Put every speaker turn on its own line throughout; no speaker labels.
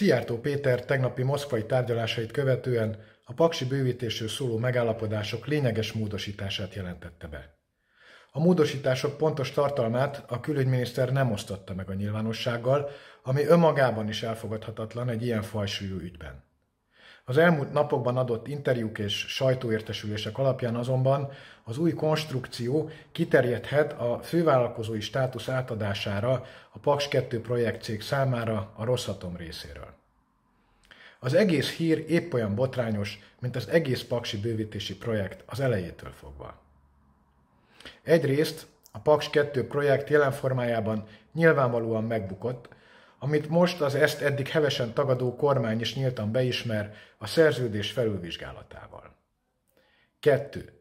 Szijjártó Péter tegnapi moszkvai tárgyalásait követően a paksi bővítésről szóló megállapodások lényeges módosítását jelentette be. A módosítások pontos tartalmát a külügyminiszter nem osztotta meg a nyilvánossággal, ami önmagában is elfogadhatatlan egy ilyen fajsúlyú ügyben. Az elmúlt napokban adott interjúk és sajtóértesülések alapján azonban az új konstrukció kiterjedhet a fővállalkozói státusz átadására a Paks 2 projektcég számára a Rosszatom részéről. Az egész hír épp olyan botrányos, mint az egész paksi bővítési projekt az elejétől fogva. Egyrészt a Paks 2 projekt jelen formájában nyilvánvalóan megbukott, amit most az ezt eddig hevesen tagadó kormány is nyíltan beismer a szerződés felülvizsgálatával. 2.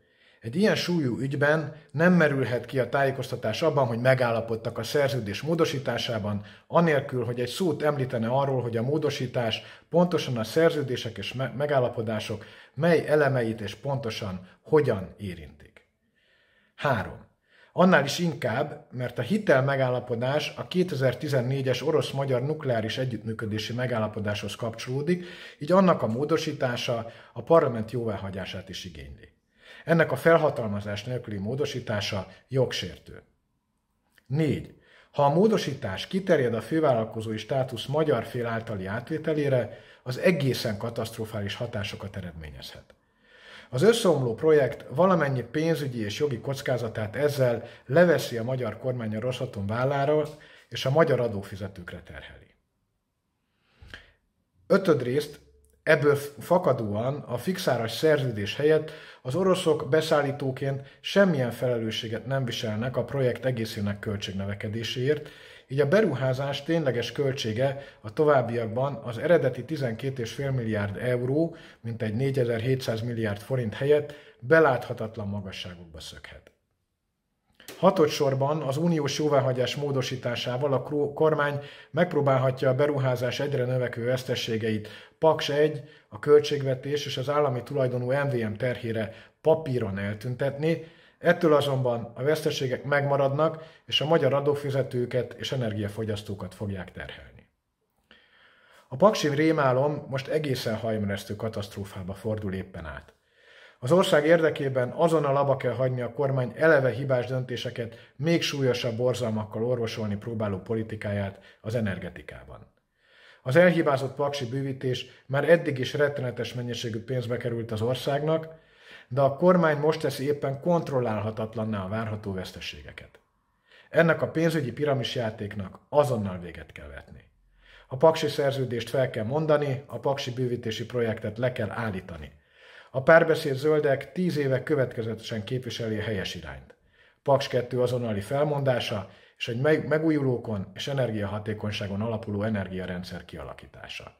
Egy ilyen súlyú ügyben nem merülhet ki a tájékoztatás abban, hogy megállapodtak a szerződés módosításában, anélkül, hogy egy szót említene arról, hogy a módosítás pontosan a szerződések és megállapodások mely elemeit és pontosan hogyan érintik. 3. Annál is inkább, mert a hitel megállapodás a 2014-es orosz-magyar nukleáris együttműködési megállapodáshoz kapcsolódik, így annak a módosítása a parlament jóváhagyását is igényli. Ennek a felhatalmazás nélküli módosítása jogsértő. 4. Ha a módosítás kiterjed a fővállalkozói státusz magyar fél általi átvételére, az egészen katasztrofális hatásokat eredményezhet. Az összeomló projekt valamennyi pénzügyi és jogi kockázatát ezzel leveszi a magyar kormány a rosszaton válláról, és a magyar adófizetőkre terheli. Ötödrészt Ebből fakadóan a fixáras szerződés helyett az oroszok beszállítóként semmilyen felelősséget nem viselnek a projekt egészének költségnevekedéséért, így a beruházás tényleges költsége a továbbiakban az eredeti 12,5 milliárd euró, mintegy 4700 milliárd forint helyett beláthatatlan magasságokba szökhet sorban az uniós jóváhagyás módosításával a kormány megpróbálhatja a beruházás egyre növekvő vesztességeit. Paks 1, a költségvetés és az állami tulajdonú MVM terhére papíron eltüntetni, ettől azonban a veszteségek megmaradnak, és a magyar adófizetőket és energiafogyasztókat fogják terhelni. A paksi rémálom most egészen hajmeresztő katasztrófába fordul éppen át. Az ország érdekében azonnal laba kell hagyni a kormány eleve hibás döntéseket, még súlyosabb borzalmakkal orvosolni próbáló politikáját az energetikában. Az elhibázott paksi bűvítés már eddig is rettenetes mennyiségű pénzbe került az országnak, de a kormány most teszi éppen kontrollálhatatlanná a várható veszteségeket. Ennek a pénzügyi piramisjátéknak azonnal véget kell vetni. A paksi szerződést fel kell mondani, a paksi bővítési projektet le kell állítani. A párbeszéd zöldek tíz éve következetesen képviseli a helyes irányt. Paks 2 azonnali felmondása és egy megújulókon és energiahatékonyságon alapuló energiarendszer kialakítása.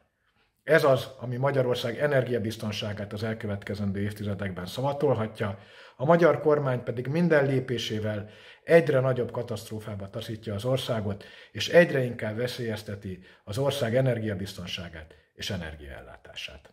Ez az, ami Magyarország energiabiztonságát az elkövetkezendő évtizedekben szavatolhatja, a magyar kormány pedig minden lépésével egyre nagyobb katasztrófába taszítja az országot, és egyre inkább veszélyezteti az ország energiabiztonságát és energiaellátását.